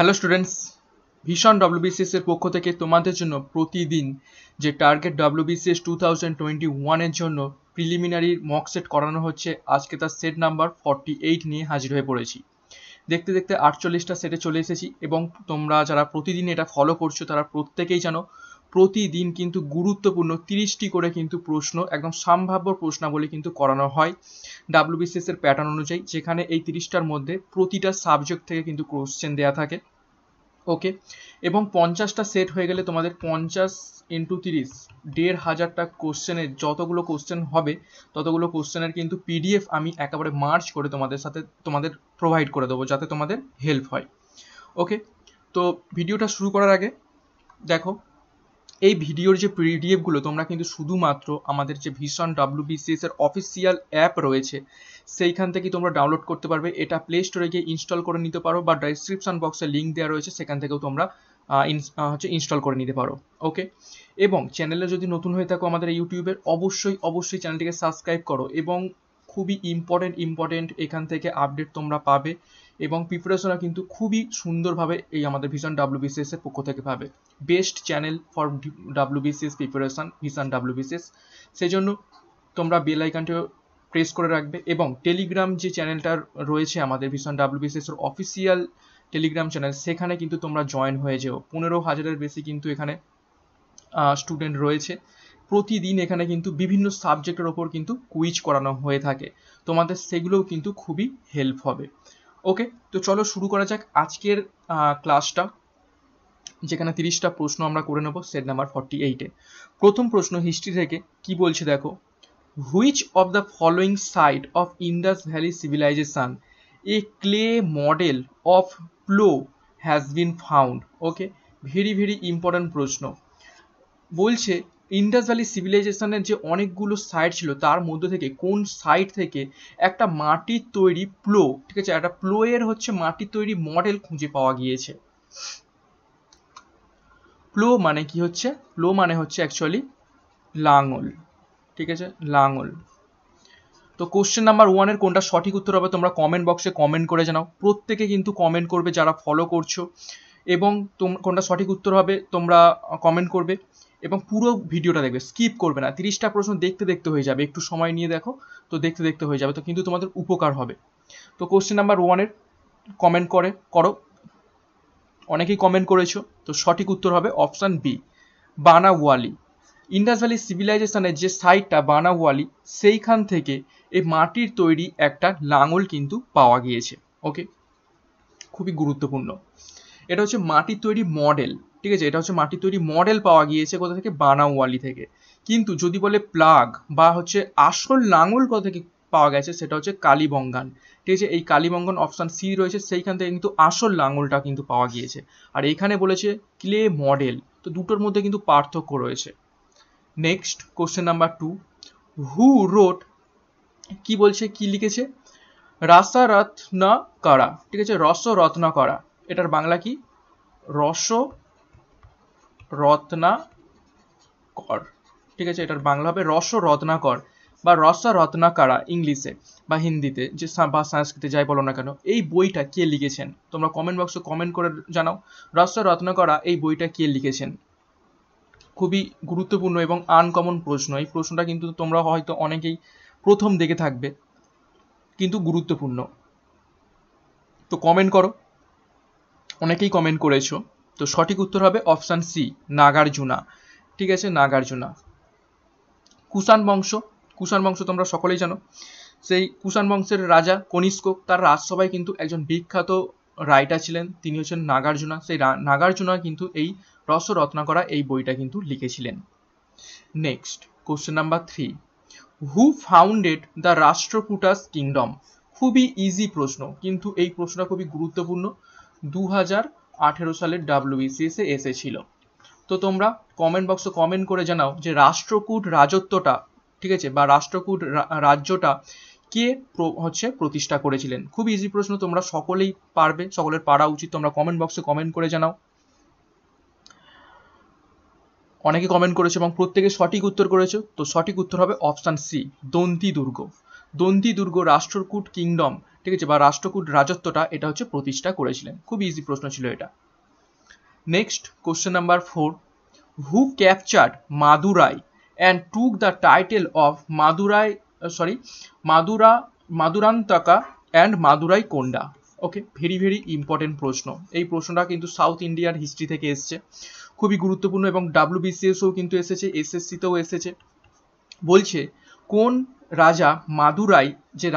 hello students ভীষণ WBCS এর পক্ষ থেকে তোমাদের জন্য প্রতিদিন যে target WBCS two thousand twenty ওয়ানের জন্য প্রিলিমিনারি মক সেট করানো হচ্ছে আজকে তার সেট নাম্বার ফর্টি এইট নিয়ে হাজির হয়ে পড়েছি দেখতে দেখতে আটচল্লিশটা সেটে চলে এসেছি এবং তোমরা যারা প্রতিদিন এটা ফলো করছো তারা প্রত্যেকেই জানো প্রতিদিন কিন্তু গুরুত্বপূর্ণ তিরিশটি করে কিন্তু প্রশ্ন একদম সম্ভাব্য প্রশ্নাবলী কিন্তু করানো হয় ডাব্লিউবিসিএস এর প্যাটার্ন অনুযায়ী যেখানে এই তিরিশটার মধ্যে প্রতিটা সাবজেক্ট থেকে কিন্তু কোশ্চেন দেওয়া থাকে ওকে এবং পঞ্চাশটা সেট হয়ে গেলে তোমাদের পঞ্চাশ ইন্টু তিরিশ দেড় হাজারটা কোশ্চেনের যতগুলো কোশ্চেন হবে ততগুলো কোশ্চেনের কিন্তু পিডিএফ আমি একেবারে মার্চ করে তোমাদের সাথে তোমাদের প্রোভাইড করে দেবো যাতে তোমাদের হেল্প হয় ওকে তো ভিডিওটা শুরু করার আগে দেখো এই ভিডিওর যে পিডিএফগুলো তোমরা কিন্তু শুধুমাত্র আমাদের যে ভীষণ ডাব্লিউবিসিএস এর অফিসিয়াল অ্যাপ রয়েছে সেইখান থেকে তোমরা ডাউনলোড করতে পারবে এটা প্লে স্টোরে গিয়ে ইনস্টল করে নিতে পারো বা ডেসক্রিপশন বক্সে লিঙ্ক দেওয়া রয়েছে সেখান থেকেও তোমরা হচ্ছে ইনস্টল করে নিতে পারো ওকে এবং চ্যানেলে যদি নতুন হয়ে থাকো আমাদের ইউটিউবের অবশ্যই অবশ্যই চ্যানেলটিকে সাবস্ক্রাইব করো এবং খুবই ইম্পর্টেন্ট ইম্পর্টেন্ট এখান থেকে আপডেট তোমরা পাবে এবং প্রিপারেশনরা কিন্তু খুবই সুন্দরভাবে এই আমাদের ভিশন ডাব্লিউবিসিএস এর পক্ষ থেকে পাবে best channel for WBCS preparation Vision WBCS সেই জন্য তোমরা বেল আইকনটিও প্রেস করে রাখবে এবং টেলিগ্রাম যে চ্যানেলটা রয়েছে আমাদের ভিশন ডাব্লিউবিসিএস এর অফিসিয়াল টেলিগ্রাম চ্যানেল সেখানে কিন্তু তোমরা জয়েন হয়ে যেও পনেরো হাজারের বেশি কিন্তু এখানে স্টুডেন্ট রয়েছে প্রতিদিন এখানে কিন্তু বিভিন্ন সাবজেক্টের ওপর কিন্তু কুইজ করানো হয়ে থাকে তোমাদের সেগুলোও কিন্তু খুবই হেল্প হবে ওকে তো চলো শুরু করা যাক আজকের ক্লাসটা যেখানে তিরিশটা প্রশ্ন আমরা করে নেব সেট নাম্বার ফর্টি এইটে প্রথম প্রশ্ন হিস্ট্রি থেকে কি বলছে দেখো which of the following site of Indus valley civilisation a clay model of plough has been found okay very very important প্রশ্ন বলছে ইন্ডাস ভ্যালি সিভিলাইজেশনের যে অনেকগুলো সাইট ছিল তার মধ্যে থেকে কোন সাইট থেকে একটা মাটির তৈরি প্লো ঠিক আছে একটা প্লোয়ের হচ্ছে মাটির তৈরি মডেল খুঁজে পাওয়া গিয়েছে প্লো মানে কি হচ্ছে প্লো মানে হচ্ছে অ্যাকচুয়ালি লাঙল ঠিক আছে লাঙল তো কোশ্চেন নাম্বার ওয়ানের কোনটা সঠিক উত্তর হবে তোমরা কমেন্ট বক্সে কমেন্ট করে জানাও প্রত্যেকে কিন্তু কমেন্ট করবে যারা ফলো করছো এবং কোনটা সঠিক উত্তর হবে তোমরা কমেন্ট করবে এবং পুরো ভিডিওটা দেখবে স্কিপ করবে না তিরিশটা প্রশ্ন দেখতে দেখতে হয়ে যাবে একটু সময় নিয়ে দেখো তো দেখতে দেখতে হয়ে যাবে তো কিন্তু তোমাদের উপকার হবে তো কোশ্চেন নাম্বার ওয়ানের কমেন্ট করে করো অনেকেই কমেন্ট করেছো তো সঠিক উত্তর হবে option B Banawali Indus valley সিভিলাইজেশনের যে সাইটটা বানাওয়ালি সেইখান থেকে এই মাটির তৈরি একটা লাঙল কিন্তু পাওয়া গিয়েছে ওকে খুবই গুরুত্বপূর্ণ এটা হচ্ছে মাটির তৈরি মডেল ঠিক আছে এটা হচ্ছে মাটির তৈরি মডেল পাওয়া গিয়েছে কোথা থেকে বানাওয়ালি থেকে কিন্তু যদি বলে প্লাগ বা হচ্ছে আসল লাঙল কোথা থেকে পাওয়া গেছে সেটা হচ্ছে কালীবঙ্গান ঠিক আছে এই কালীবঙ্গন অপশান সি রয়েছে সেইখান থেকে কিন্তু আসল লাঙলটা কিন্তু পাওয়া গিয়েছে আর এখানে বলেছে ক্লে মডেল তো দুটোর মধ্যে কিন্তু পার্থক্য রয়েছে next question number two who wrote কি বলছে কি লিখেছে রত্না করা ঠিক আছে রস রত্না করা এটার বাংলা কি রস রত্না কর ঠিক আছে এটার বাংলা হবে রস রত্নাকর বা রস রত্নাকারা ইংলিশে বা হিন্দিতে যে বা সংস্কৃতে যাই বলো না কেন এই বইটা কে লিখেছেন তোমরা কমেন্ট বক্সে কমেন্ট করে জানাও রস রত্নাকরা এই বইটা কে লিখেছেন খুবই গুরুত্বপূর্ণ এবং আনকমন প্রশ্ন এই প্রশ্নটা কিন্তু তোমরা হয়তো অনেকেই প্রথম দেখে থাকবে কিন্তু গুরুত্বপূর্ণ তো কমেন্ট করো অনেকেই কমেন্ট করেছো তো সঠিক উত্তর হবে অপশান সি নাগার্জুনা ঠিক আছে নাগার্জুনা কুষাণ বংশ কুষাণ বংশ তোমরা সকলেই জানো সেই কুষাণ বংশের রাজা কনিষ্ক তার রাজসভায় কিন্তু একজন বিখ্যাত রাইটার ছিলেন তিনি হচ্ছেন নাগার্জুনা সেই নাগার্জুনা কিন্তু এই রস করা এই বইটা কিন্তু লিখেছিলেন next question number three who founded the Rashtrakutas kingdom খুবই ইজি প্রশ্ন কিন্তু এই প্রশ্নটা খুবই গুরুত্বপূর্ণ দু হাজার আঠেরো সালের ডাব্লিউবিসিএসে e এসেছিল তো তোমরা কমেন্ট বক্সে কমেন্ট করে জানাও যে রাষ্ট্রকূট রাজত্বটা ঠিক আছে বা রাষ্ট্রকূট রাজ্যটা কে হচ্ছে প্রতিষ্ঠা করেছিলেন খুব ইজি প্রশ্ন তোমরা সকলেই পারবে সকলের পারা উচিত তোমরা কমেন্ট বক্সে কমেন্ট করে জানাও অনেকে কমেন্ট করেছে এবং প্রত্যেকে সঠিক উত্তর করেছে তো সঠিক উত্তর হবে অপশান সি দন্তি দুর্গ দন্তি দুর্গ রাষ্ট্রকূট কিংডম ঠিক আছে বা রাষ্ট্রকূট রাজত্বটা এটা হচ্ছে প্রতিষ্ঠা করেছিলেন খুব ইজি প্রশ্ন ছিল এটা next question number four who captured Madurai and took the title of Madurai sorry Madura Madurantaka and Madurai Konda okay very very important প্রশ্ন এই প্রশ্নটা কিন্তু সাউথ ইন্ডিয়ার হিস্ট্রি থেকে এসছে খুবই গুরুত্বপূর্ণ এবং ডাব্লিউবিসিএসও কিন্তু এসেছে এসএসসিতেও এসেছে বলছে কোন রাজা মাদুরাই যে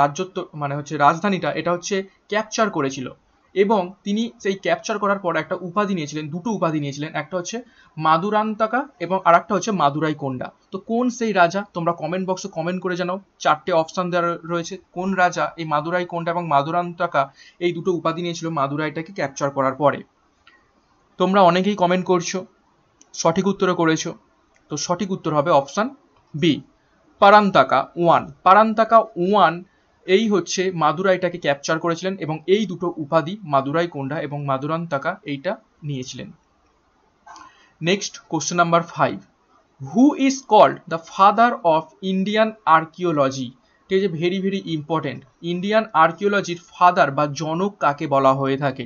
রাজ্যত্ব মানে হচ্ছে রাজধানীটা এটা হচ্ছে ক্যাপচার করেছিল এবং তিনি সেই ক্যাপচার করার পর একটা উপাধি নিয়েছিলেন দুটো উপাধি নিয়েছিলেন একটা হচ্ছে মাদুরান্তাকা এবং আর একটা হচ্ছে মাদুরাই কোন্ডা তো কোন সেই রাজা তোমরা কমেন্ট বক্সে কমেন্ট করে জানাও চারটে অপশান দেওয়া রয়েছে কোন রাজা এই মাদুরাই কোন্ডা এবং মাদুরান্তাকা এই দুটো উপাধি নিয়েছিল মাদুরাইটাকে ক্যাপচার করার পরে তোমরা অনেকেই কমেন্ট করছো সঠিক উত্তরও করেছো তো সঠিক উত্তর হবে option B Parantaka one Parantaka one এই হচ্ছে মাদুরাইটাকে ক্যাপচার করেছিলেন এবং এই দুটো উপাধি মাদুরাই কোন্ডা এবং মাদুরান্তাকা এইটা নিয়েছিলেন next question number five who is called the father of Indian archaeology ঠিক আছে ভেরি ভেরি ইম্পর্টেন্ট ইন্ডিয়ান আর্কিওলজির ফাদার বা জনক কাকে বলা হয়ে থাকে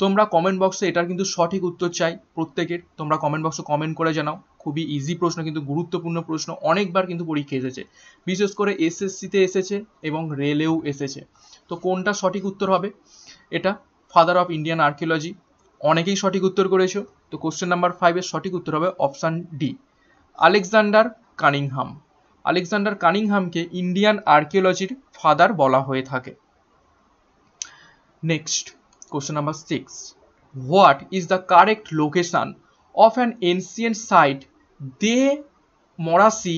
তোমরা কমেন্ট বক্সে এটার কিন্তু সঠিক উত্তর চাই প্রত্যেকের তোমরা কমেন্ট বক্সে কমেন্ট করে জানাও খুবই ইজি প্রশ্ন কিন্তু গুরুত্বপূর্ণ প্রশ্ন অনেকবার কিন্তু পরীক্ষা এসেছে বিশেষ করে এসএসসিতে এসেছে এবং রেলেও এসেছে তো কোনটা সঠিক উত্তর হবে এটা ফাদার অফ ইন্ডিয়ান আর্কিওলজি অনেকেই সঠিক উত্তর করেছো তো কোশ্চেন নাম্বার ফাইভের সঠিক উত্তর হবে option D Alexander Cunningham Alexander কানিংহামকে ইন্ডিয়ান আর্কিওলজির ফাদার বলা হয়ে থাকে next question number six what is the correct location of an ancient site Deh মরাসি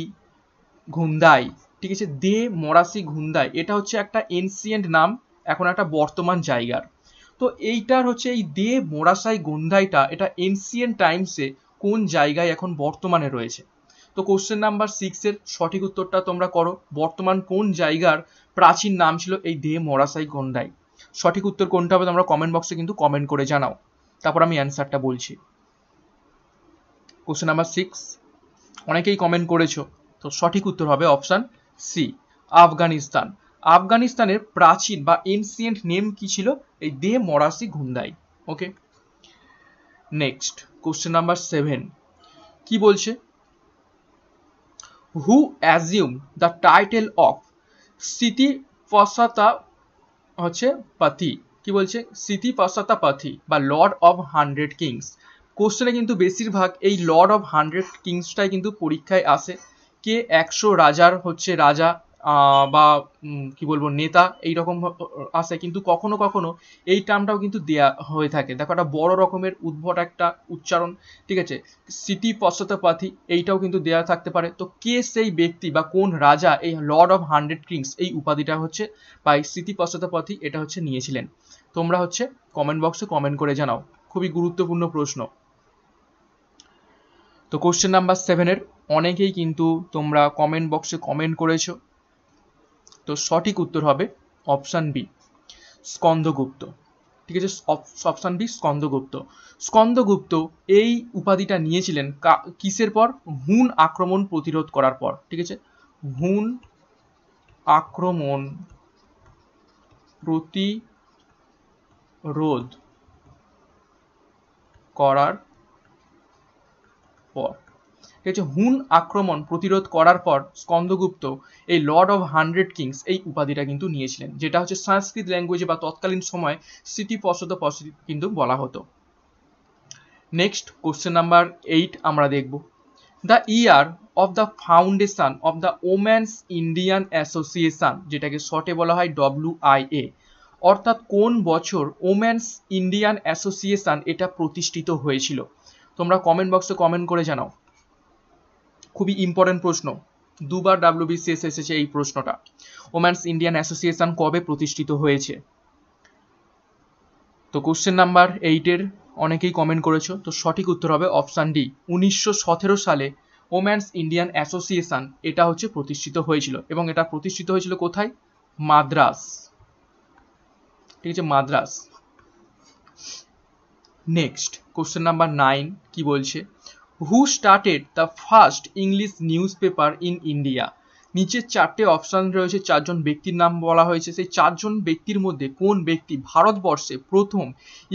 Ghundai ঠিক আছে দে মরাসি ঘুন্দাই এটা হচ্ছে একটা এনসিয়েন্ট নাম এখন একটা বর্তমান জায়গার তো এইটার হচ্ছে এই দে মোরাসাই গন্ধাইটা এটা এনসিয়েন্ট টাইমসে কোন জায়গায় এখন বর্তমানে রয়েছে তো কোশ্চেন নাম্বার সিক্সের সঠিক উত্তরটা তোমরা করো বর্তমান কোন জায়গার প্রাচীন নাম ছিল এই দে মোরাসাই গন্ধাই সঠিক উত্তর কোনটা হবে তোমরা কমেন্ট বক্সে কিন্তু কমেন্ট করে জানাও তারপর আমি অ্যান্সারটা বলছি কোশ্চেন নাম্বার সিক্স অনেকেই কমেন্ট করেছো তো সঠিক উত্তর হবে অপশান সি আফগানিস্তান আফগানিস্তানের প্রাচীন বা এনসিয়েন্ট নেম কি ছিল এই দে মরাসি ঘুন্দাই okay next question number seven কি বলছে who assume the title of স্মৃতি পশ্চাতা হচ্ছে পাথি কি বলছে স্মৃতি পাথি বা লর্ড অফ হান্ড্রেড কিংস কোশ্চেনে কিন্তু বেশিরভাগ এই লর্ড অফ হান্ড্রেড কিংসটাই কিন্তু পরীক্ষায় আসে কে একশো রাজার হচ্ছে রাজা বা কি বলবো নেতা এই রকম আসে কিন্তু কখনো কখনো এই টার্মটাও কিন্তু দেয়া হয়ে থাকে দেখো একটা বড় রকমের উদ্ভট একটা উচ্চারণ ঠিক আছে সিটি পশ্চাৎপাথি এইটাও কিন্তু দেয়া থাকতে পারে তো কে সেই ব্যক্তি বা কোন রাজা এই লর্ড অফ হান্ড্রেড কিংস এই উপাধিটা হচ্ছে বা এই সিটি পশ্চাৎপাথি এটা হচ্ছে নিয়েছিলেন তোমরা হচ্ছে কমেন্ট বক্সে কমেন্ট করে জানাও খুবই গুরুত্বপূর্ণ প্রশ্ন তো কোশ্চেন নাম্বার সেভেনের অনেকেই কিন্তু তোমরা কমেন্ট বক্সে কমেন্ট করেছ তো সঠিক উত্তর হবে অপশান বি স্কন্দগুপ্ত ঠিক আছে অপশান বি স্কন্দগুপ্ত স্কন্দগুপ্ত এই উপাধিটা নিয়েছিলেন কিসের পর হুন আক্রমণ প্রতিরোধ করার পর ঠিক আছে হুন আক্রমণ প্রতিরোধ করার পর ঠিক আছে হুন আক্রমণ প্রতিরোধ করার পর স্কন্দগুপ্ত এই লর্ড অফ হান্ড্রেড কিংস এই উপাধিটা কিন্তু নিয়েছিলেন যেটা হচ্ছে সংস্কৃত ল্যাঙ্গুয়েজে বা তৎকালীন সময় স্মৃতি পশত কিন্তু বলা হতো নেক্সট কোশ্চেন নাম্বার এইট আমরা দেখব the year of the foundation of the women's Indian association যেটাকে শর্টে বলা হয় ডব্লিউ আই এ অর্থাৎ কোন বছর ওম্যান্স ইন্ডিয়ান অ্যাসোসিয়েশন এটা প্রতিষ্ঠিত হয়েছিল তোমরা কমেন্ট বক্সে কমেন্ট করে জানাও খুবই ইম্পর্টেন্ট প্রশ্ন দুবার ডাব্লিউবিসিএস এসেছে এই প্রশ্নটা ওম্যান্স ইন্ডিয়ান অ্যাসোসিয়েশন কবে প্রতিষ্ঠিত হয়েছে তো কোশ্চেন নাম্বার এইটের অনেকেই কমেন্ট করেছো তো সঠিক উত্তর হবে অপশান ডি উনিশশো সালে ওম্যান্স ইন্ডিয়ান অ্যাসোসিয়েশন এটা হচ্ছে প্রতিষ্ঠিত হয়েছিল এবং এটা প্রতিষ্ঠিত হয়েছিল কোথায় মাদ্রাস ঠিক আছে Madras next question number nine কি বলছে who started the first English newspaper in India নিচের চারটে অপশান রয়েছে চারজন ব্যক্তির নাম বলা হয়েছে সেই চারজন ব্যক্তির মধ্যে কোন ব্যক্তি ভারতবর্ষে প্রথম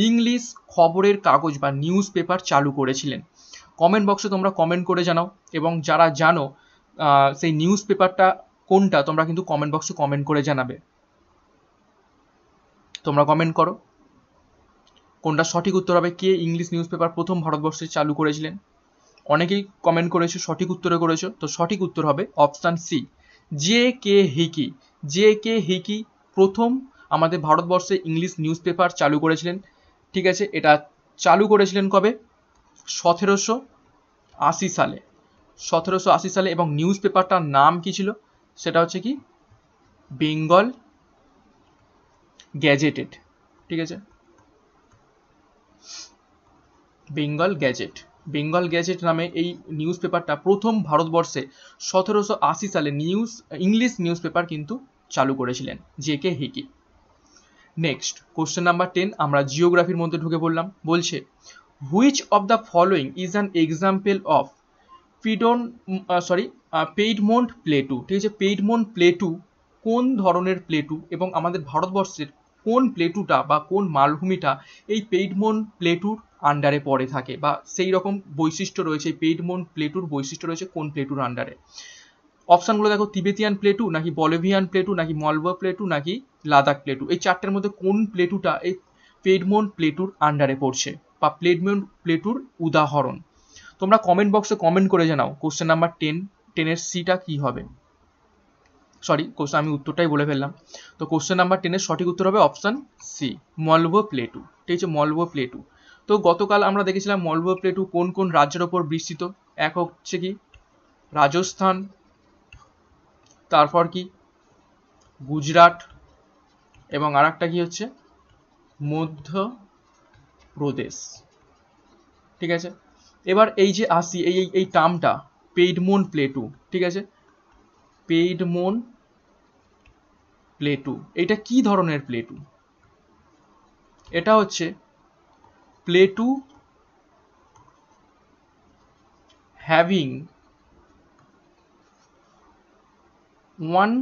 ইংলিশ খবরের কাগজ বা নিউজ পেপার চালু করেছিলেন কমেন্ট বক্সে তোমরা কমেন্ট করে জানাও এবং যারা জানো সেই নিউজ পেপারটা কোনটা তোমরা কিন্তু কমেন্ট বক্সে কমেন্ট করে জানাবে তোমরা কমেন্ট করো কোনটা সঠিক উত্তর হবে কে ইংলিশ নিউজ পেপার প্রথম ভারতবর্ষে চালু করেছিলেন অনেকেই কমেন্ট করেছো সঠিক উত্তরে করেছো তো সঠিক উত্তর হবে option C J K Hicky J K Hicky প্রথম আমাদের ভারতবর্ষে ইংলিশ নিউজ পেপার চালু করেছিলেন ঠিক আছে এটা চালু করেছিলেন কবে সতেরোশো আশি সালে সতেরোশো আশি সালে এবং নিউজ পেপারটার নাম কী ছিল সেটা হচ্ছে কি বেঙ্গল গ্যাজেটেড ঠিক আছে বেঙ্গল গ্যাজেট বেঙ্গল গ্যাজেট নামে এই নিউজ পেপারটা প্রথম ভারতবর্ষে সতেরোশো আশি সালে নিউজ ইংলিশ নিউজ পেপার কিন্তু চালু করেছিলেন J K Hicky next question number ten আমরা জিওগ্রাফির মধ্যে ঢুকে পড়লাম বলছে which of the following is an example of পিডন সরি পেইডমন্ট প্লেটু ঠিক আছে পেইডমন্ট প্লেটু কোন ধরনের প্লেটু এবং আমাদের ভারতবর্ষের কোন প্লেটুটা বা কোন মালভূমিটা এই পেইডমন্ট প্লেটুর আন্ডারে পড়ে থাকে বা সেই রকম বৈশিষ্ট্য রয়েছে পেডমোন প্লেটুর বৈশিষ্ট্য রয়েছে কোন প্লেটুর আন্ডারে অপশানগুলো দেখো তিবেতিয়ান প্লেটু নাকি বলেভিয়ান প্লেটু নাকি মলবা প্লেটু নাকি লাদাখ প্লেটু এই চারটের মধ্যে কোন প্লেটুটা এই পেডমোন প্লেটুর আন্ডারে পড়ছে বা প্লেডমোন প্লেটুর উদাহরণ তোমরা কমেন্ট বক্সে কমেন্ট করে জানাও কোশ্চেন নাম্বার টেন টেনের সিটা কি হবে সরি কোশ্চেন আমি উত্তরটাই বলে ফেললাম তো কোশ্চেন নাম্বার টেনের সঠিক উত্তর হবে অপশান সি মলভো প্লেটু ঠিক আছে মলভো প্লেটু তো গতকাল আমরা দেখেছিলাম মলবো প্লেটু কোন কোন রাজ্যের ওপর বিস্তৃত এক হচ্ছে কি রাজস্থান তারপর কি গুজরাট এবং আর একটা কি হচ্ছে মধ্যপ্রদেশ ঠিক আছে এবার এই যে আসি এই এই টার্মটা পেইডমোন প্লেটু ঠিক আছে পেইডমোন প্লেটু এটা কি ধরনের প্লেটু এটা হচ্ছে play to having one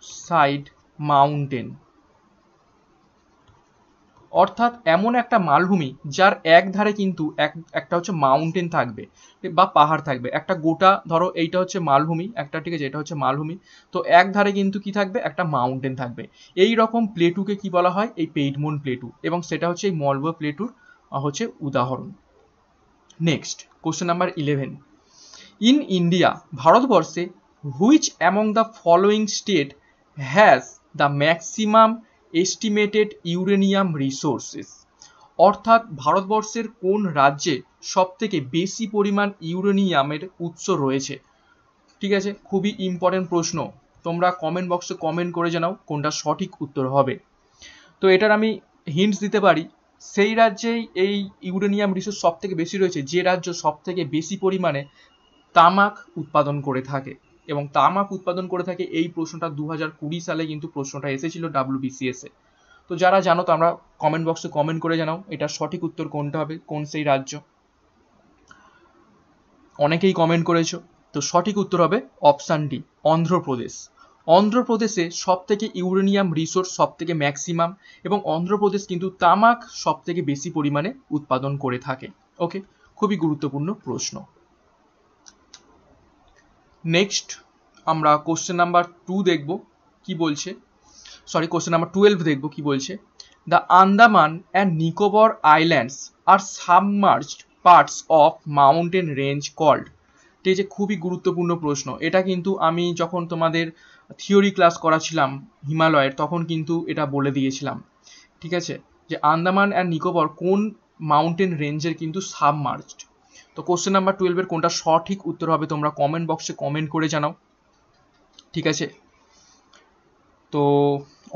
side mountain অর্থাৎ এমন একটা মালভূমি যার এক ধারে কিন্তু এক একটা হচ্ছে মাউন্টেন থাকবে বা পাহাড় থাকবে একটা গোটা ধরো এইটা হচ্ছে মালভূমি একটা ঠিক আছে এটা হচ্ছে মালভূমি তো এক ধারে কিন্তু কি থাকবে একটা মাউন্টেন থাকবে এই রকম প্লেটুকে কি বলা হয় এই পেইডমোন প্লেটু এবং সেটা হচ্ছে এই মলব প্লেটুর হচ্ছে উদাহরণ next question number eleven in India ভারতবর্ষে which among the following state has the maximum estimated uranium resources অর্থাৎ ভারতবর্ষের কোন রাজ্যে সবথেকে বেশি পরিমাণ ইউরেনিয়ামের উৎস রয়েছে ঠিক আছে খুবই ইম্পর্টেন্ট প্রশ্ন তোমরা কমেন্ট বক্সে কমেন্ট করে জানাও কোনটা সঠিক উত্তর হবে তো এটার আমি হিন্টস দিতে পারি সেই রাজ্যেই এই ইউরেনিয়াম রিসোর্স সব থেকে বেশি রয়েছে যে রাজ্য সব থেকে বেশি পরিমাণে তামাক উৎপাদন করে থাকে এবং তামাক উৎপাদন করে থাকে এই প্রশ্নটা দু সালে কিন্তু প্রশ্নটা এসেছিল এ তো যারা জানো তোমরা কমেন্ট বক্সে কমেন্ট করে জানাও এটা সঠিক উত্তর কোনটা হবে কোন সেই রাজ্য অনেকেই কমেন্ট করেছো তো সঠিক উত্তর হবে অপশান ডি অন্ধ্রপ্রদেশ অন্ধ্রপ্রদেশে সবথেকে ইউরেনিয়াম রিসোর্স সব থেকে ম্যাক্সিমাম এবং অন্ধ্রপ্রদেশ কিন্তু তামাক সব থেকে বেশি পরিমাণে উৎপাদন করে থাকে ওকে খুবই গুরুত্বপূর্ণ প্রশ্ন নেক্সট আমরা কোশ্চেন নাম্বার টু দেখব কি বলছে সরি কোশ্চেন নাম্বার টুয়েলভ দেখব কি বলছে the Andaman and Nicobar islands are submerged parts of mountain range called এটা যে খুবই গুরুত্বপূর্ণ প্রশ্ন এটা কিন্তু আমি যখন তোমাদের থিওরি ক্লাস করাছিলাম হিমালয়ের তখন কিন্তু এটা বলে দিয়েছিলাম ঠিক আছে যে আন্দামান অ্যান্ড নিকোবর কোন মাউন্টেন রেঞ্জের কিন্তু সাবমার্জড তো কোশ্চেন নাম্বার টুয়েলভের কোনটা সঠিক উত্তর হবে তোমরা কমেন্ট বক্সে কমেন্ট করে জানাও ঠিক আছে তো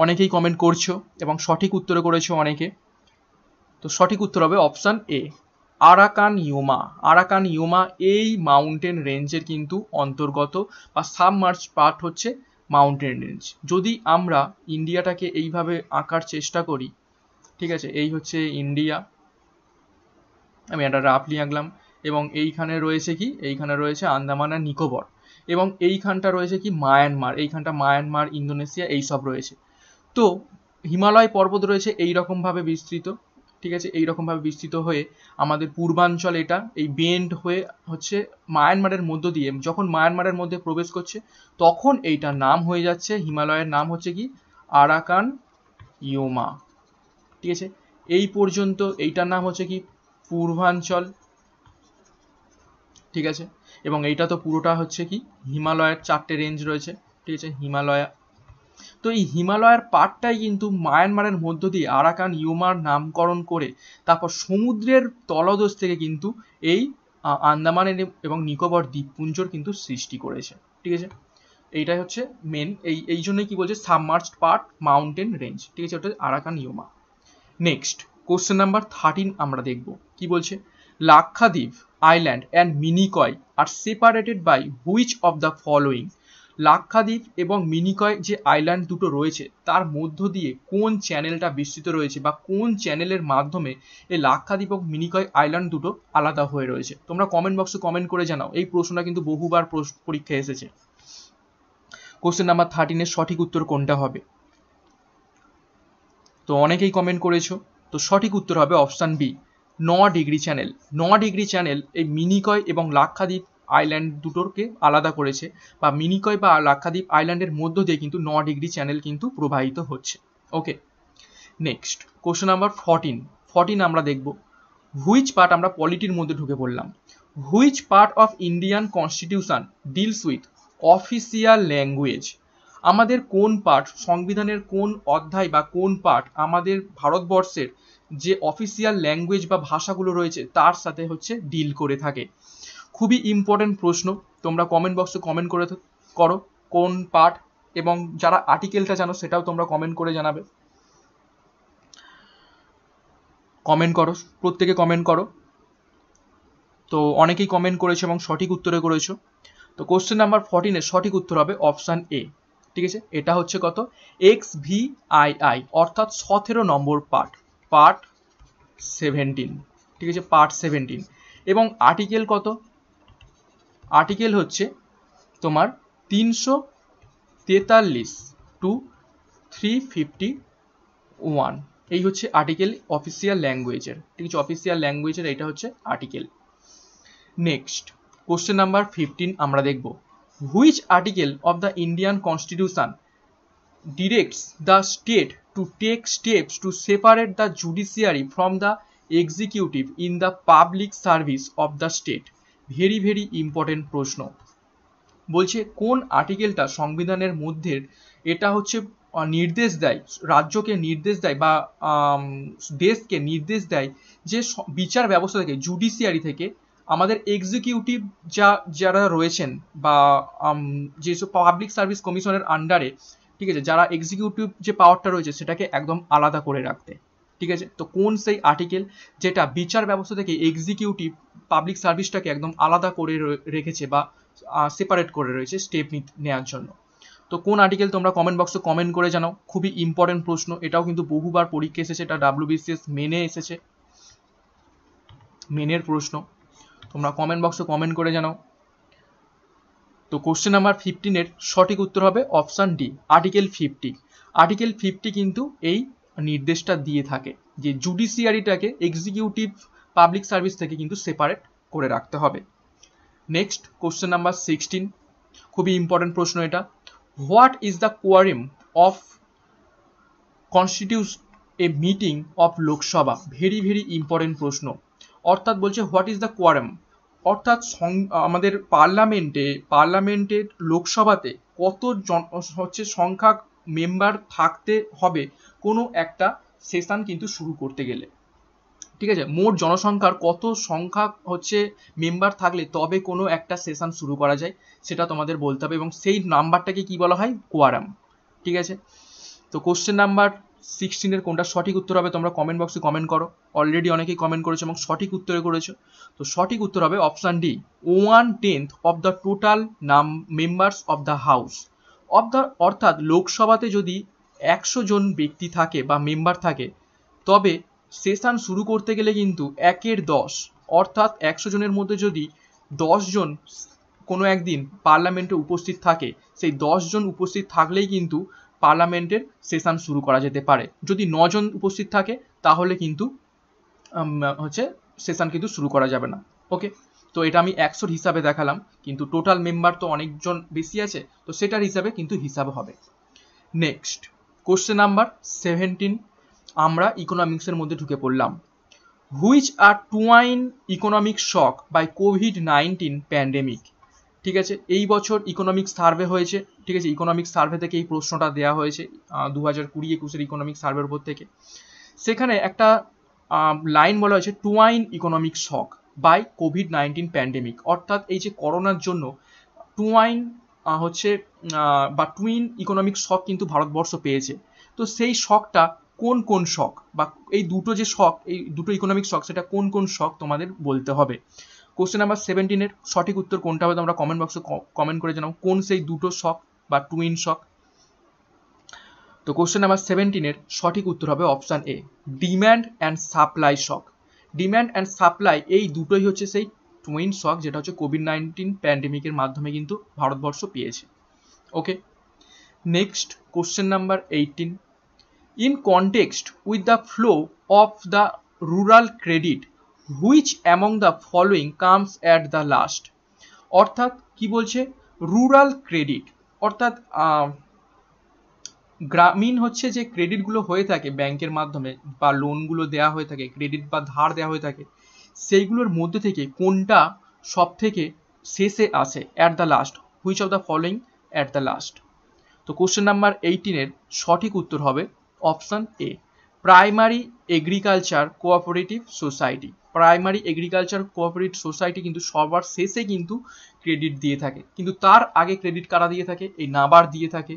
অনেকেই কমেন্ট করছো এবং সঠিক উত্তর করেছো অনেকে তো সঠিক উত্তর হবে option A Arakan Yoma Arakan Yoma এই মাউন্টেন রেঞ্জের কিন্তু অন্তর্গত বা সাবমার্চ পার্ট হচ্ছে মাউন্টেন রেঞ্জ যদি আমরা ইন্ডিয়াটাকে এইভাবে আঁকার চেষ্টা করি ঠিক আছে এই হচ্ছে ইন্ডিয়া আমি একটা রাফলি আঁকলাম এবং এইখানে রয়েছে কি এইখানে রয়েছে আন্দামান আর নিকোবর এবং এইখানটা রয়েছে কি মায়ানমার এইখানটা মায়ানমার ইন্দোনেশিয়া এইসব রয়েছে তো হিমালয় পর্বত রয়েছে এই রকমভাবে বিস্তৃত ঠিক আছে এই রকমভাবে বিস্তৃত হয়ে আমাদের পূর্বাঞ্চল এটা এই বেন্ড হয়ে হচ্ছে মায়ানমারের মধ্য দিয়ে যখন মায়ানমারের মধ্যে প্রবেশ করছে তখন এইটার নাম হয়ে যাচ্ছে হিমালয়ের নাম হচ্ছে কি আরাকান ইয়োমা ঠিক আছে এই পর্যন্ত এইটার নাম হচ্ছে কি পূর্বাঞ্চল ঠিক আছে এবং এইটা তো পুরোটা হচ্ছে কি হিমালয়ের চারটে রেঞ্জ রয়েছে ঠিক আছে হিমালয়া তো এই হিমালয়ের পার্টটাই কিন্তু মায়ানমারের মধ্য দিয়ে আরাকান ইউমার নামকরণ করে তারপর সমুদ্রের তলদেশ থেকে কিন্তু এই আন্দামান এবং নিকোবর দ্বীপপুঞ্জর কিন্তু সৃষ্টি করেছে ঠিক আছে এইটাই হচ্ছে মেন এই এই জন্যই কি বলছে সাবমার্চ পার্ট মাউন্টেন রেঞ্জ ঠিক আছে ওটা Arakan Yoma next question number thirteen আমরা দেখব কি বলছে Lakshadweep island and Minicoy are separated by which of the following Lakshadweep এবং মিনিকয় যে আইল্যান্ড দুটো রয়েছে তার মধ্য দিয়ে কোন চ্যানেলটা বিস্তৃত রয়েছে বা কোন চ্যানেলের মাধ্যমে এই লাক্ষাদ্বীপ এবং মিনিকয় আইল্যান্ড দুটো আলাদা হয়ে রয়েছে তোমরা কমেন্ট বক্সে কমেন্ট করে জানাও এই প্রশ্নটা কিন্তু বহুবার পরীক্ষায় এসেছে কোশ্চেন নাম্বার থার্টিনের সঠিক উত্তর কোনটা হবে তো অনেকেই কমেন্ট করেছো তো সঠিক উত্তর হবে option B nine degree channel nine degree channel এই মিনিকয় এবং লাক্ষাদ্বীপ আইল্যান্ড দুটোকে আলাদা করেছে বা মিনিকয় বা লাক্ষাদ্বীপ আইল্যান্ডের মধ্য দিয়ে কিন্তু ন ডিগ্রি চ্যানেল কিন্তু প্রবাহিত হচ্ছে okay next question number fourteen fourteen আমরা দেখব হুইচ পার্ট আমরা পলিটির মধ্যে ঢুকে পড়লাম which part of Indian constitution deals with official language আমাদের কোন পার্ট সংবিধানের কোন অধ্যায় বা কোন পার্ট আমাদের ভারতবর্ষের যে অফিসিয়াল ল্যাঙ্গুয়েজ বা ভাষাগুলো রয়েছে তার সাথে হচ্ছে ডিল করে থাকে খুবই ইম্পর্টেন্ট প্রশ্ন তোমরা কমেন্ট বক্সে কমেন্ট করে করো কোন পার্ট এবং যারা আর্টিকেলটা জানো সেটাও তোমরা কমেন্ট করে জানাবে কমেন্ট করো প্রত্যেকে কমেন্ট করো তো অনেকেই কমেন্ট করেছো এবং সঠিক উত্তরে করেছো তো কোশ্চেন নাম্বার ফর্টিনের সঠিক উত্তর হবে অপশান এ ঠিক আছে এটা হচ্ছে কত এক্স ভি আই আই অর্থাৎ সতেরো নম্বর পার্ট পার্ট সেভেন্টিন ঠিক আছে পার্ট সেভেন্টিন এবং আর্টিকেল কত আর্টিকেল হচ্ছে তোমার তিনশো তেতাল্লিশ টু থ্রি ফিফটি ওয়ান এই হচ্ছে আর্টিকেল অফিসিয়াল ল্যাঙ্গুয়েজের ঠিক আছে অফিসিয়াল ল্যাঙ্গুয়েজের এটা হচ্ছে article next question number fifteen আমরা দেখব which article of the Indian constitution directs the state to take steps to separate the judiciary from the executive in the public service of the state very very important প্রশ্ন বলছে কোন আর্টিকেলটা সংবিধানের মধ্যে এটা হচ্ছে নির্দেশ দেয় রাজ্যকে নির্দেশ দেয় বা দেশকে নির্দেশ দেয় যে বিচার ব্যবস্থা থেকে জুডিশিয়ারি থেকে আমাদের এক্সিকিউটিভ যা যারা রয়েছেন বা যেসব পাবলিক সার্ভিস কমিশনের আন্ডারে ঠিক আছে যারা এক্সিকিউটিভ যে পাওয়ারটা রয়েছে সেটাকে একদম আলাদা করে রাখতে ঠিক আছে তো কোন সেই আর্টিকেল যেটা বিচার ব্যবস্থা থেকে এক্সিকিউটিভ পাবলিক সার্ভিসটাকে একদম আলাদা করে রেখেছে বা সেপারেট করে রয়েছে স্টেপ নেওয়ার জন্য তো কোন আর্টিকেল তোমরা কমেন্ট বক্সে কমেন্ট করে জানাও খুবই ইম্পর্টেন্ট প্রশ্ন এটাও কিন্তু বহুবার পরীক্ষা এসেছে এটা ডাব্লিউবিসিএস মেনে এসেছে মেনের প্রশ্ন তোমরা কমেন্ট বক্সে কমেন্ট করে জানাও তো কোশ্চেন নাম্বার ফিফটিনের সঠিক উত্তর হবে option D article fifty article fifty কিন্তু এই নির্দেশটা দিয়ে থাকে যে জুডিশিয়ারিটাকে এক্সিকিউটিভ পাবলিক সার্ভিস থেকে কিন্তু সেপারেট করে রাখতে হবে নেক্সট কোশ্চেন নাম্বার সিক্সটিন খুবই ইম্পর্টেন্ট প্রশ্ন এটা what is the quorum of constitutes a meeting of Lok Sabha very very important প্রশ্ন অর্থাৎ বলছে হোয়াট ইজ দ্য কোয়ারেম অর্থাৎ আমাদের পার্লামেন্টে পার্লামেন্টের লোকসভাতে কত জন হচ্ছে সংখ্যা মেম্বার থাকতে হবে কোনো একটা সেশন কিন্তু শুরু করতে গেলে ঠিক আছে মোট জনসংখ্যার কত সংখ্যা হচ্ছে মেম্বার থাকলে তবে কোনো একটা সেশন শুরু করা যায় সেটা তোমাদের বলতে হবে এবং সেই নাম্বারটাকে কি বলা হয় কোয়ারাম ঠিক আছে তো কোশ্চেন নাম্বার সিক্সটিনের কোনটা সঠিক উত্তর হবে তোমরা কমেন্ট বক্সে কমেন্ট করো অলরেডি অনেকেই কমেন্ট করেছো এবং সঠিক উত্তরে করেছো তো সঠিক উত্তর হবে option D one tenth of the total নাম members of the house of the অর্থাৎ লোকসভাতে যদি একশো জন ব্যক্তি থাকে বা মেম্বার থাকে তবে সেশন শুরু করতে গেলে কিন্তু একের দশ অর্থাৎ একশো জনের মধ্যে যদি জন কোনো একদিন পার্লামেন্টে উপস্থিত থাকে সেই জন উপস্থিত থাকলেই কিন্তু পার্লামেন্টের সেশন শুরু করা যেতে পারে যদি নজন উপস্থিত থাকে তাহলে কিন্তু হচ্ছে সেশন কিন্তু শুরু করা যাবে না ওকে তো এটা আমি একশোর হিসাবে দেখালাম কিন্তু টোটাল মেম্বার তো অনেকজন বেশি আছে তো সেটার হিসাবে কিন্তু হিসাব হবে নেক্সট কোশ্চেন নাম্বার সেভেন্টিন আমরা ইকোনমিক্সের মধ্যে ঢুকে পড়লাম which are twin economic shock by covid nineteen pandemic ঠিক আছে এই বছর ইকোনমিক সার্ভে হয়েছে ঠিক আছে ইকোনমিক সার্ভে থেকে এই প্রশ্নটা দেওয়া হয়েছে দু হাজার কুড়ি একুশের ইকোনমিক সার্ভের উপর থেকে সেখানে একটা লাইন বলা হয়েছে twin economic shock by covid nineteen pandemic অর্থাৎ এই যে করোনার জন্য টুয়াইন হচ্ছে বা টুইন ইকোনমিক শক কিন্তু ভারতবর্ষ পেয়েছে তো সেই শকটা কোন কোন শখ বা এই দুটো যে শখ এই দুটো ইকোনমিক শখ সেটা কোন কোন শখ তোমাদের বলতে হবে কোশ্চেন নাম্বার সেভেন্টিনের সঠিক উত্তর কোনটা হবে তোমরা কমেন্ট বক্সে কমেন্ট করে জানাও কোন সেই দুটো শক বা টুইন শক তো কোশ্চেন নাম্বার সেভেন্টিনের সঠিক উত্তর হবে option A demand and supply shock demand and supply এই দুটোই হচ্ছে সেই টুইন শক যেটা হচ্ছে কোভিড নাইন্টিন প্যান্ডেমিকের মাধ্যমে কিন্তু ভারতবর্ষ পেয়েছে okay next question number eighteen in context with the flow of the rural credit which among the following comes at the last অর্থাৎ কি বলছে রুরাল ক্রেডিট অর্থাৎ গ্রামীণ হচ্ছে যে ক্রেডিটগুলো হয়ে থাকে ব্যাংকের মাধ্যমে বা লোনগুলো দেওয়া হয়ে থাকে ক্রেডিট বা ধার দেওয়া হয়ে থাকে সেইগুলোর মধ্যে থেকে কোনটা সব থেকে শেষে আসে at the last which of the following at the last তো কোশ্চেন নাম্বার এইটিনের সঠিক উত্তর হবে option A primary agriculture cooperative society primary agriculture cooperative society কিন্তু সবার শেষে কিন্তু ক্রেডিট দিয়ে থাকে কিন্তু তার আগে ক্রেডিট কারা দিয়ে থাকে এই নাবার দিয়ে থাকে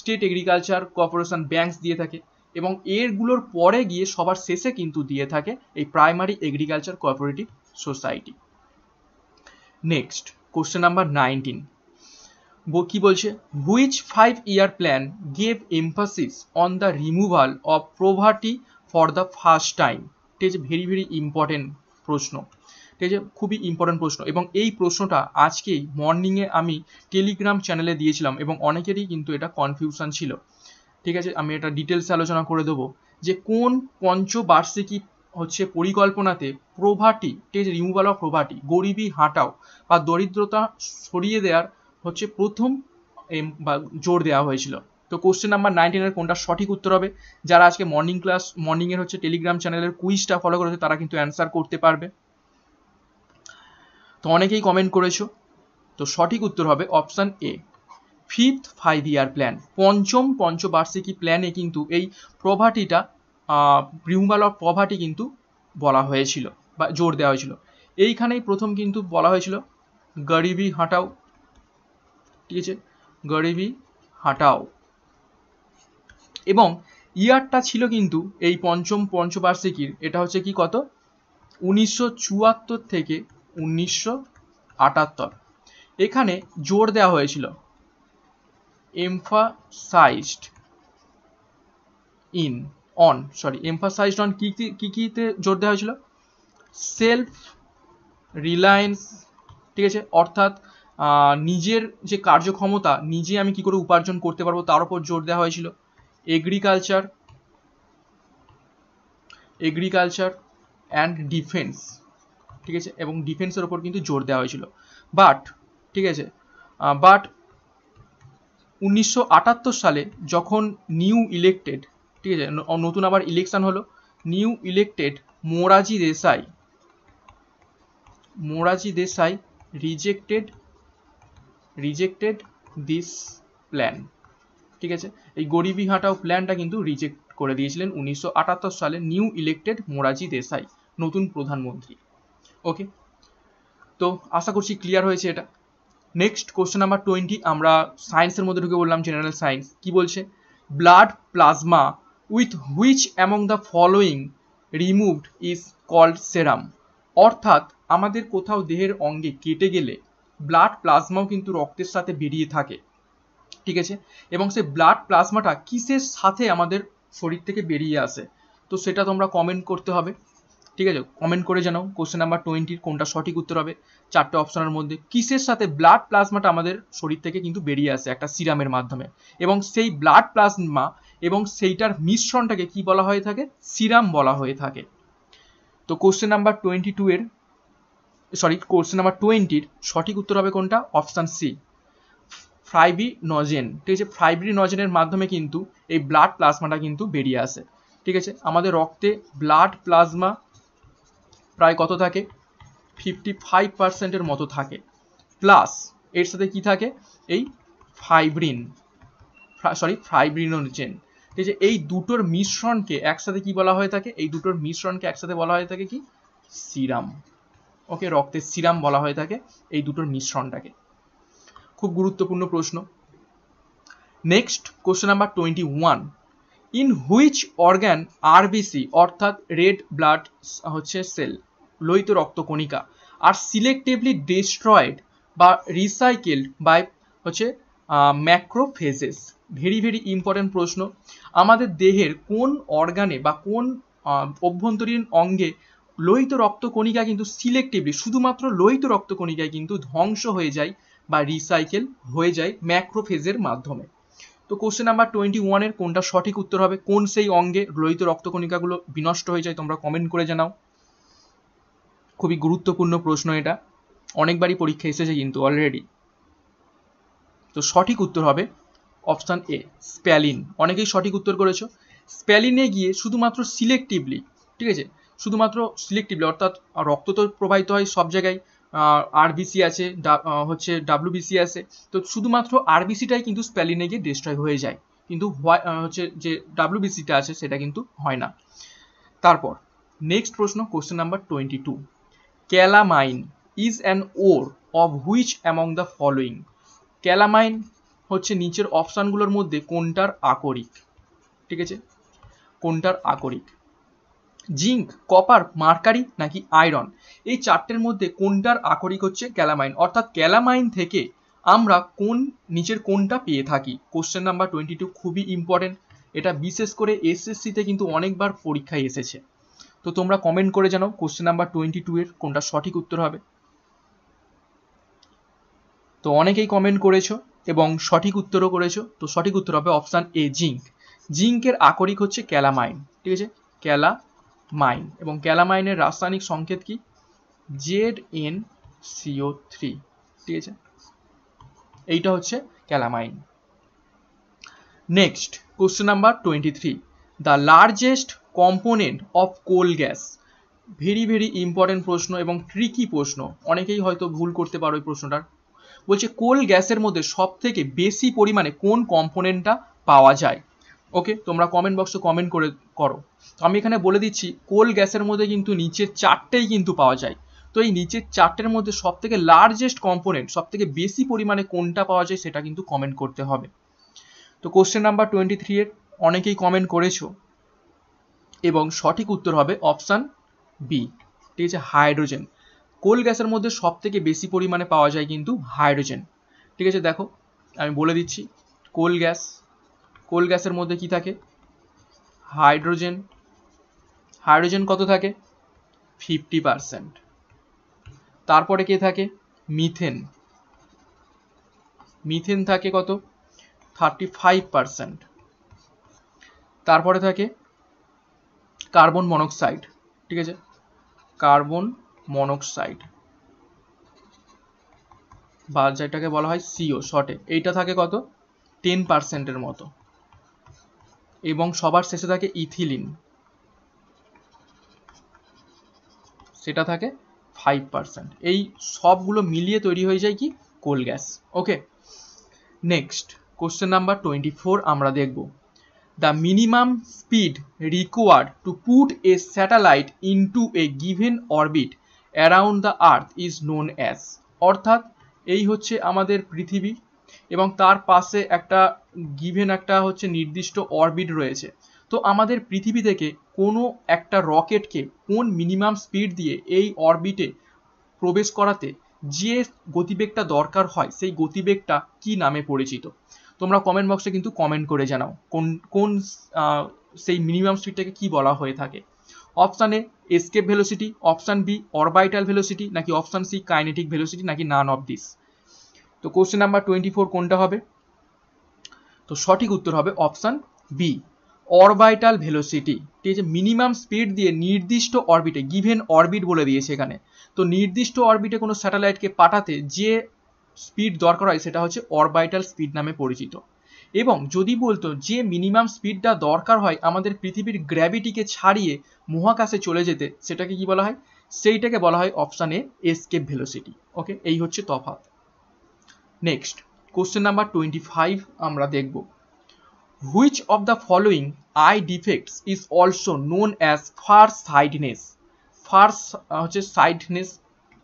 স্টেট এগ্রিকালচার কোঅপারেশন ব্যাংকস দিয়ে থাকে এবং এরগুলোর পরে গিয়ে সবার শেষে কিন্তু দিয়ে থাকে এই primary agriculture cooperative society next question number nineteen কি বলছে which five year plan gave emphasis on the removal of poverty for the first time is very very important প্রশ্ন ঠিক আছে খুবই ইম্পর্টেন্ট প্রশ্ন এবং এই প্রশ্নটা আজকেই মর্নিংয়ে আমি টেলিগ্রাম চ্যানেলে দিয়েছিলাম এবং অনেকেরই কিন্তু এটা কনফিউশন ছিল ঠিক আছে আমি এটা ডিটেলস আলোচনা করে দেবো যে কোন পঞ্চবার্ষিকী হচ্ছে পরিকল্পনাতে প্রভাটি টেজ রিমুভাল অফ প্রভাটি গরিবী হাঁটাও বা দরিদ্রতা সরিয়ে দেওয়ার হচ্ছে প্রথম বা জোর দেওয়া হয়েছিল তো কোশ্চেন নাম্বার নাইনটিনের কোনটা সঠিক উত্তর হবে যারা আজকে মর্নিং ক্লাস মর্নিংয়ের হচ্ছে টেলিগ্রাম চ্যানেলের কুইজটা ফলো করেছে তারা কিন্তু অ্যান্সার করতে পারবে তো অনেকেই কমেন্ট করেছো তো সঠিক উত্তর হবে option A fifth five year plan পঞ্চম পঞ্চবার্ষিকী প্ল্যানে কিন্তু এই প্রভাটিটা রিমুভাল অফ প্রভাটি কিন্তু বলা হয়েছিল বা জোর দেওয়া হয়েছিল এইখানেই প্রথম কিন্তু বলা হয়েছিল গরিবি হাঁটাও ঠিক আছে গরিবি হাঁটাও এবং ইয়ারটা ছিল কিন্তু এই পঞ্চম পঞ্চবার্ষিকীর এটা হচ্ছে কি কত উনিশশো চুয়াত্তর থেকে উনিশশো আটাত্তর এখানে জোর দেওয়া হয়েছিল emphasized in on sorry emphasized on কী কী কীতে জোর দেওয়া হয়েছিল সেলফ রিলায়েন্স ঠিক আছে অর্থাৎ নিজের যে কার্যক্ষমতা নিজে আমি কি করে উপার্জন করতে পারবো তার উপর জোর দেওয়া হয়েছিল এগ্রিকালচার এগ্রিকালচার অ্যান্ড ডিফেন্স ঠিক আছে এবং ডিফেন্সের ওপর কিন্তু জোর দেওয়া হয়েছিল বাট ঠিক আছে বাট উনিশশো সালে যখন নিউ ইলেক্টেড ঠিক আছে নতুন আবার ইলেকশন হলো new elected Morarji Desai Morarji Desai rejected rejected this plan ঠিক আছে এই গরিবি হাটাও প্ল্যানটা কিন্তু রিজেক্ট করে দিয়েছিলেন উনিশশো সালে নিউ ইলেক্টেড মোরাজি দেশাই নতুন প্রধানমন্ত্রী ওকে তো আশা করছি ক্লিয়ার হয়েছে এটা নেক্সট কোশ্চেন নাম্বার টোয়েন্টি আমরা সায়েন্সের মধ্যে ঢুকে বললাম জেনারেল সায়েন্স কি বলছে blood plasma with which among the following removed is called serum অর্থাৎ আমাদের কোথাও দেহের অঙ্গে কেটে গেলে ব্লাড প্লাজমাও কিন্তু রক্তের সাথে বেরিয়ে থাকে ঠিক আছে এবং সেই ব্লাড প্লাজমাটা কিসের সাথে আমাদের শরীর থেকে বেরিয়ে আসে তো সেটা তোমরা কমেন্ট করতে হবে ঠিক আছে কমেন্ট করে জানাও কোশ্চেন নাম্বার টোয়েন্টির কোনটা সঠিক উত্তর হবে চারটে অপশনের মধ্যে কিসের সাথে ব্লাড প্লাজমাটা আমাদের শরীর থেকে কিন্তু বেরিয়ে আসে একটা সিরামের মাধ্যমে এবং সেই ব্লাড প্লাজমা এবং সেইটার মিশ্রণটাকে কি বলা হয়ে থাকে সিরাম বলা হয়ে থাকে তো কোশ্চেন নাম্বার টোয়েন্টি টু এর সরি কোশ্চেন নাম্বার টোয়েন্টির সঠিক উত্তর হবে কোনটা অপশান সি ফ্রাইবিনোজেন ঠিক আছে ফ্রাইবিনোজেনের মাধ্যমে কিন্তু এই ব্লাড প্লাজমাটা কিন্তু বেরিয়ে আসে ঠিক আছে আমাদের রক্তে ব্লাড প্লাজমা প্রায় কত থাকে ফিফটি ফাইভ পার্সেন্টের মতো থাকে প্লাস এর সাথে কি থাকে এই ফাইব্রিন সরি ফাইব্রিনোজেন ঠিক আছে এই দুটোর মিশ্রণকে একসাথে কি বলা হয়ে থাকে এই দুটোর মিশ্রণকে একসাথে বলা হয়ে থাকে কি সিরাম ওকে রক্তের সিরাম বলা হয়ে থাকে এই দুটোর মিশ্রণটাকে খুব গুরুত্বপূর্ণ প্রশ্ন next question number twenty one in which organ RBC অর্থাৎ রেড ব্লাড হচ্ছে সেল লোহিত রক্তকণিকা আর সিলেক্টিভলি ডিস্ট্রয়েড বা রিসাইকেলড বাই হচ্ছে ম্যাক্রোফেজেস ভেরি ভেরি ইম্পর্টেন্ট প্রশ্ন আমাদের দেহের কোন অর্গানে বা কোন অভ্যন্তরীণ অঙ্গে লোহিত রক্তকণিকা কিন্তু সিলেক্টিভলি শুধুমাত্র লোহিত রক্তকণিকায় কিন্তু ধ্বংস হয়ে যায় বা রিসাইকেল হয়ে যায় ম্যাক্রোফেজের মাধ্যমে তো কোশ্চেন নাম্বার টোয়েন্টি ওয়ানের কোনটা সঠিক উত্তর হবে কোন সেই অঙ্গে লোহিত রক্তকণিকাগুলো বিনষ্ট হয়ে যায় তোমরা কমেন্ট করে জানাও খুবই গুরুত্বপূর্ণ প্রশ্ন এটা অনেকবারই পরীক্ষা এসেছে কিন্তু অলরেডি তো সঠিক উত্তর হবে অপশান এ স্প্যালিন অনেকেই সঠিক উত্তর করেছো স্প্যালিনে গিয়ে শুধুমাত্র সিলেক্টিভলি ঠিক আছে শুধুমাত্র সিলেক্টিভলি অর্থাৎ রক্ত তো প্রবাহিত হয় সব জায়গায় আরবিসি আছে হচ্ছে ডাব্লিউবিসি আছে তো শুধুমাত্র আরবিসিটাই কিন্তু স্প্যালিনে গিয়ে ডিস্ট্রয় হয়ে যায় কিন্তু হচ্ছে যে ডাব্লিউবিসিটা আছে সেটা কিন্তু হয় না তারপর নেক্সট প্রশ্ন question number twenty two calamine is an ore of which among the following calamine হচ্ছে নিচের অপশানগুলোর মধ্যে কোনটার আকরিক ঠিক আছে কোনটার আকরিক জিঙ্ক কপার মার্কারি নাকি আয়রন এই চারটের মধ্যে কোনটার আকরিক হচ্ছে ক্যালামাইন অর্থাৎ ক্যালামাইন থেকে আমরা কোন নিচের কোনটা পেয়ে থাকি কোশ্চেন নাম্বার টোয়েন্টি টু খুবই ইম্পর্টেন্ট এটা বিশেষ করে এসএসসিতে কিন্তু অনেকবার পরীক্ষায় এসেছে তো তোমরা কমেন্ট করে জানাও কোশ্চেন নাম্বার টোয়েন্টি টু এর কোনটা সঠিক উত্তর হবে তো অনেকেই কমেন্ট করেছো এবং সঠিক উত্তরও করেছো তো সঠিক উত্তর হবে অপশান এ জিঙ্ক জিঙ্কের আকরিক হচ্ছে ক্যালামাইন ঠিক আছে ক্যালা মাইন এবং ক্যালামাইনের রাসায়নিক সংকেত কি জেড এন সিও থ্রি ঠিক আছে এইটা হচ্ছে calamine next question number twenty three the largest component of coal gas very very important প্রশ্ন এবং ট্রিকি প্রশ্ন অনেকেই হয়তো ভুল করতে পারো ওই প্রশ্নটার বলছে কোল গ্যাসের মধ্যে সব থেকে বেশি পরিমাণে কোন কম্পোনেন্টটা পাওয়া যায় ওকে তোমরা কমেন্ট বক্সে কমেন্ট করে করো আমি এখানে বলে দিচ্ছি কোল গ্যাসের মধ্যে কিন্তু নিচের চারটেই কিন্তু পাওয়া যায় তো এই নিচের চারটের মধ্যে সব থেকে লার্জেস্ট কম্পোনেন্ট সব থেকে বেশি পরিমাণে কোনটা পাওয়া যায় সেটা কিন্তু কমেন্ট করতে হবে তো কোশ্চেন নাম্বার টোয়েন্টি থ্রি এর অনেকেই কমেন্ট করেছো এবং সঠিক উত্তর হবে অপশান বি ঠিক আছে হাইড্রোজেন কোল গ্যাসের মধ্যে সব থেকে বেশি পরিমাণে পাওয়া যায় কিন্তু হাইড্রোজেন ঠিক আছে দেখো আমি বলে দিচ্ছি কোল গ্যাস কোল গ্যাসের মধ্যে কি থাকে হাইড্রোজেন হাইড্রোজেন কত থাকে ফিফটি পারসেন্ট তারপরে কে থাকে মিথেন মিথেন থাকে কত থার্টি ফাইভ পারসেন্ট তারপরে থাকে কার্বন মনোক্সাইড ঠিক আছে কার্বন মনোক্সাইড বা যেটাকে বলা হয় সিও শর্টে এইটা থাকে কত টেন পার্সেন্টের মতো এবং সবার শেষে থাকে ইথিলিন সেটা থাকে ফাইভ পার্সেন্ট এই সবগুলো মিলিয়ে তৈরি হয়ে যায় কি coal gas okay next question number twenty four আমরা দেখব the minimum speed required to put a satellite into a given orbit around the earth is known as অর্থাৎ এই হচ্ছে আমাদের পৃথিবী এবং তার পাশে একটা গিভেন একটা হচ্ছে নির্দিষ্ট অরবিট রয়েছে তো আমাদের পৃথিবী থেকে কোনো একটা রকেটকে কোন মিনিমাম স্পিড দিয়ে এই অরবিটে প্রবেশ করাতে যে গতিবেগটা দরকার হয় সেই গতিবেগটা কি নামে পরিচিত তোমরা কমেন্ট বক্সে কিন্তু কমেন্ট করে জানাও কোন কোন সেই মিনিমাম স্পিডটাকে কি বলা হয়ে থাকে option A escape velocity option B orbital velocity নাকি অপশান সি কাইনেটিক ভেলোসিটি নাকি নান অফ দিস তো কোশ্চেন নাম্বার টোয়েন্টি ফোর কোনটা হবে তো সঠিক উত্তর হবে অপশান বি অরবাইটাল ভেলোসিটি ঠিক আছে মিনিমাম স্পিড দিয়ে নির্দিষ্ট অরবিটে গিভেন অরবিট বলে দিয়েছে এখানে তো নির্দিষ্ট অরবিটে কোনো স্যাটেলাইটকে পাঠাতে যে স্পিড দরকার হয় সেটা হচ্ছে অরবাইটাল স্পিড নামে পরিচিত এবং যদি বলতো যে মিনিমাম স্পিডটা দরকার হয় আমাদের পৃথিবীর গ্র্যাভিটিকে ছাড়িয়ে মহাকাশে চলে যেতে সেটাকে কি বলা হয় সেইটাকে বলা হয় option A escape velocity okay এই হচ্ছে তফাৎ next question number twenty five আমরা দেখব which of the following eye defects is also known as far sightedness far হচ্ছে সাইডনেস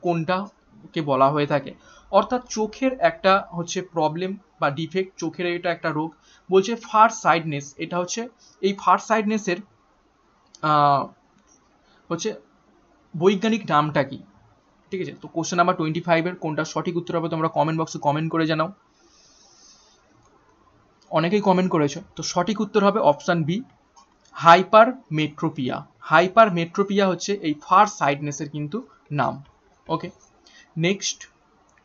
কোনটাকে বলা হয়ে থাকে অর্থাৎ চোখের একটা হচ্ছে প্রবলেম বা ডিফেক্ট চোখের এটা একটা রোগ বলছে ফার সাইডনেস এটা হচ্ছে এই ফার সাইডনেসের হচ্ছে বৈজ্ঞানিক নামটা কি ঠিক আছে তো কোশ্চেন নাম্বার টোয়েন্টি ফাইভের কোনটা সঠিক উত্তর হবে তোমরা কমেন্ট বক্সে কমেন্ট করে জানাও অনেকেই কমেন্ট করেছো তো সঠিক উত্তর হবে option B hypermetropia hypermetropia হচ্ছে এই ফার সাইডনেসের কিন্তু নাম okay next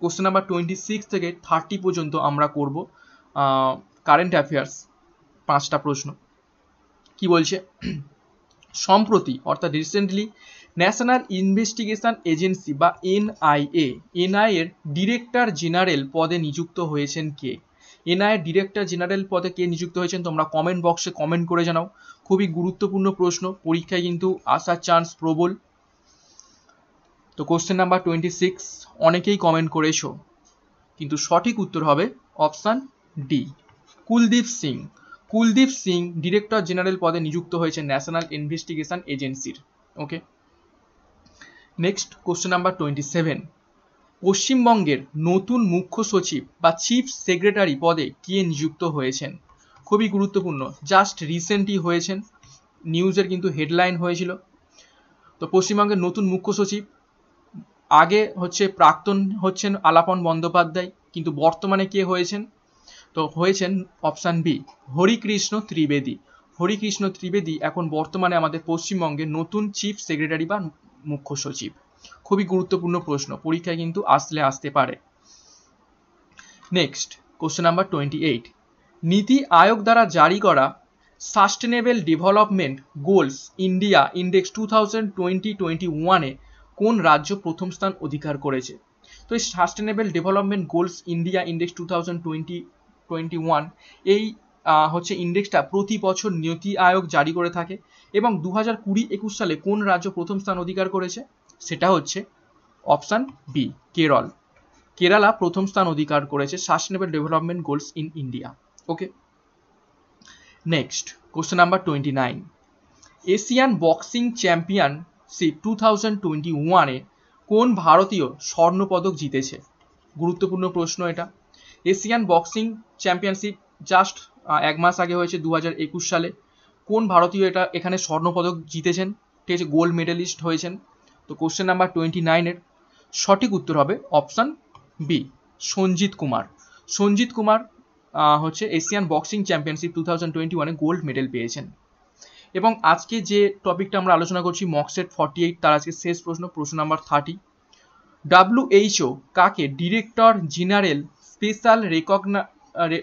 question number twenty six থেকে থার্টি পর্যন্ত আমরা করব কারেন্ট অ্যাফেয়ার্স পাঁচটা প্রশ্ন কি বলছে সম্প্রতি অর্থাৎ রিসেন্টলি ন্যাশনাল ইনভেস্টিগেশন এজেন্সি বা এনআইএ এনআইএর ডিরেক্টর জেনারেল পদে নিযুক্ত হয়েছেন কে এনআইএ ডিরেক্টর জেনারেল পদে কে নিযুক্ত হয়েছেন তোমরা কমেন্ট বক্সে কমেন্ট করে জানাও খুবই গুরুত্বপূর্ণ প্রশ্ন পরীক্ষায় কিন্তু আসার চান্স প্রবল তো কোশ্চেন নাম্বার টোয়েন্টি সিক্স অনেকেই কমেন্ট করেছো কিন্তু সঠিক উত্তর হবে option D Kuldeep Singh Kuldeep Singh director general পদে নিযুক্ত হয়েছে ন্যাশনাল ইনভেস্টিগেশন এজেন্সির okay next question number twenty seven পশ্চিমবঙ্গের নতুন মুখ্য সচিব বা চিফ সেক্রেটারি পদে কে নিযুক্ত হয়েছেন খুবই গুরুত্বপূর্ণ জাস্ট রিসেন্টলি হয়েছেন নিউজের কিন্তু হেডলাইন হয়েছিল তো পশ্চিমবঙ্গের নতুন মুখ্য সচিব আগে হচ্ছে প্রাক্তন হচ্ছেন আলাপন বন্দ্যোপাধ্যায় কিন্তু বর্তমানে কে হয়েছেন তো হয়েছেন অপশান বি হরিকৃষ্ণ ত্রিবেদী হরিকৃষ্ণ ত্রিবেদী এখন বর্তমানে আমাদের পশ্চিমবঙ্গে নতুন চিফ সেক্রেটারি বা মুখ্য সচিব খুবই গুরুত্বপূর্ণ প্রশ্ন পরীক্ষায় কিন্তু আসলে আসতে পারে next question number twenty eight Niti Aayog দ্বারা জারি করা sustainable development goals India index two thousand twenty twenty ওয়ানে কোন রাজ্য প্রথম স্থান অধিকার করেছে তো এই sustainable development goals India index two thousand twenty twenty one এই হচ্ছে ইন্ডেক্সটা প্রতি বছর নীতি আয়োগ জারি করে থাকে এবং দু হাজার কুড়ি একুশ সালে কোন রাজ্য প্রথম স্থান অধিকার করেছে সেটা হচ্ছে অপশান বি কেরল কেরালা প্রথম স্থান অধিকার করেছে sustainable development goals in India okay next question number twenty nine Asian boxing championship two thousand twenty ওয়ানে কোন ভারতীয় স্বর্ণপদক জিতেছে গুরুত্বপূর্ণ প্রশ্ন এটা এশিয়ান বক্সিং চ্যাম্পিয়নশিপ জাস্ট এক মাস আগে হয়েছে দু সালে কোন ভারতীয় এটা এখানে স্বর্ণপদক জিতেছেন ঠিক আছে গোল্ড মেডেলিস্ট হয়েছেন তো কোশ্চেন নাম্বার টোয়েন্টি নাইনের সঠিক উত্তর হবে অপশান বি সঞ্জিত কুমার সঞ্জিত কুমার হচ্ছে Asian boxing championship two thousand twenty ওয়ানে গোল্ড মেডেল পেয়েছেন এবং আজকে যে টপিকটা আমরা আলোচনা করছি মক্সেট ফর্টি এইট তার আজকে শেষ প্রশ্ন প্রশ্ন নাম্বার থার্টি ও কাকে ডিরেক্টর জেনারেল স্পেশাল রেকগনা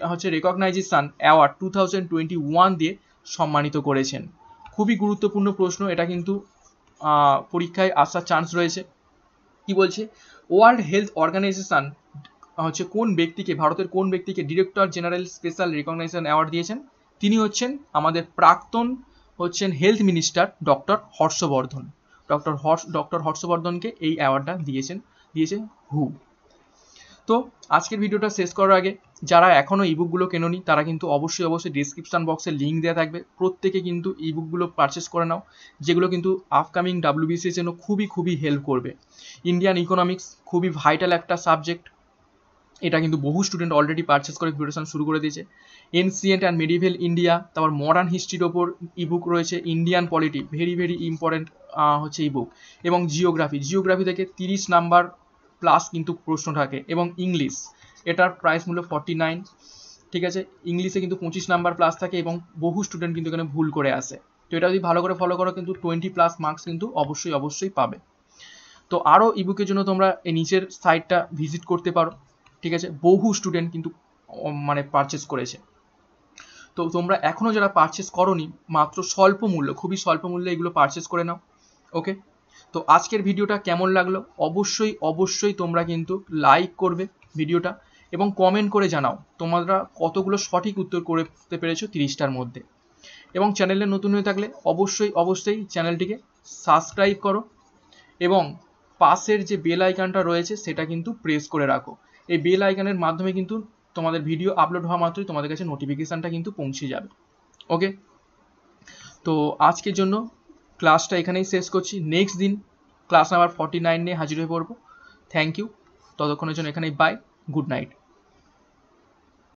হচ্ছে recognition award two thousand twenty one দিয়ে সম্মানিত করেছেন খুবই গুরুত্বপূর্ণ প্রশ্ন এটা কিন্তু পরীক্ষায় আসার চান্স রয়েছে কি বলছে ওয়ার্ল্ড হেলথ অর্গানাইজেশান হচ্ছে কোন ব্যক্তিকে ভারতের কোন ব্যক্তিকে director general special recognition award দিয়েছেন তিনি হচ্ছেন আমাদের প্রাক্তন হচ্ছেন health minister doctor Harsh Vardhan doctor Harsh doctor হর্ষবর্ধনকে এই অ্যাওয়ার্ডটা দিয়েছেন দিয়েছে হু তো আজকের ভিডিওটা শেষ করার আগে যারা এখনও ইবুকগুলো কেননি তারা কিন্তু অবশ্যই অবশ্যই ডিসক্রিপশান বক্সে লিঙ্ক দেওয়া থাকবে প্রত্যেকে কিন্তু ইবুকগুলো পারচেস করে নাও যেগুলো কিন্তু আপকামিং ডাব্লিউবিসির জন্য খুবই খুবই হেল্প করবে ইন্ডিয়ান ইকোনমিক্স খুবই ভাইটাল একটা সাবজেক্ট এটা কিন্তু বহু স্টুডেন্ট অলরেডি পারচেস করে প্রিপারেশন শুরু করে দিয়েছে এনসিয়েন্ট অ্যান্ড মেডিভেল ইন্ডিয়া তারপর মডার্ন হিস্ট্রির ওপর ইবুক রয়েছে Indian polity very very important হচ্ছে ইবুক এবং জিওগ্রাফি জিওগ্রাফি থেকে তিরিশ নাম্বার প্লাস কিন্তু প্রশ্ন থাকে এবং ইংলিশ এটার প্রাইস মূল্য ফর্টি নাইন ঠিক আছে ইংলিশে কিন্তু পঁচিশ নাম্বার প্লাস থাকে এবং বহু স্টুডেন্ট কিন্তু এখানে ভুল করে আসে তো এটা যদি ভালো করে ফলো করো কিন্তু টোয়েন্টি প্লাস মার্কস কিন্তু অবশ্যই অবশ্যই পাবে তো আরও ইবুকের জন্য তোমরা এই নিচের সাইটটা ভিজিট করতে পারো ঠিক আছে বহু স্টুডেন্ট কিন্তু মানে পারচেস করেছে তো তোমরা এখনও যারা পারচেস করনি মাত্র স্বল্প মূল্য খুবই স্বল্প মূল্যে এগুলো পারচেস করে নাও ওকে তো আজকের ভিডিওটা কেমন লাগলো অবশ্যই অবশ্যই তোমরা কিন্তু লাইক করবে ভিডিওটা এবং কমেন্ট করে জানাও তোমরা কতগুলো সঠিক উত্তর করতে পেরেছো তিরিশটার মধ্যে এবং চ্যানেলে নতুন হয়ে থাকলে অবশ্যই অবশ্যই চ্যানেলটিকে সাবস্ক্রাইব করো এবং পাশের যে বেল আইকনটা রয়েছে সেটা কিন্তু প্রেস করে রাখো এই বেল আইকনের মাধ্যমে কিন্তু তোমাদের ভিডিও আপলোড হওয়া মাত্রই তোমাদের কাছে নোটিফিকেশানটা কিন্তু পৌঁছে যাবে ওকে তো আজকের জন্য ক্লাসটা এখানেই শেষ করছি নেক্সট দিন ক্লাস নাম্বার ফর্টি নাইন নিয়ে হাজির হয়ে পড়বো থ্যাংক ইউ ততক্ষণের জন্য এখানেই বাই গুড নাইট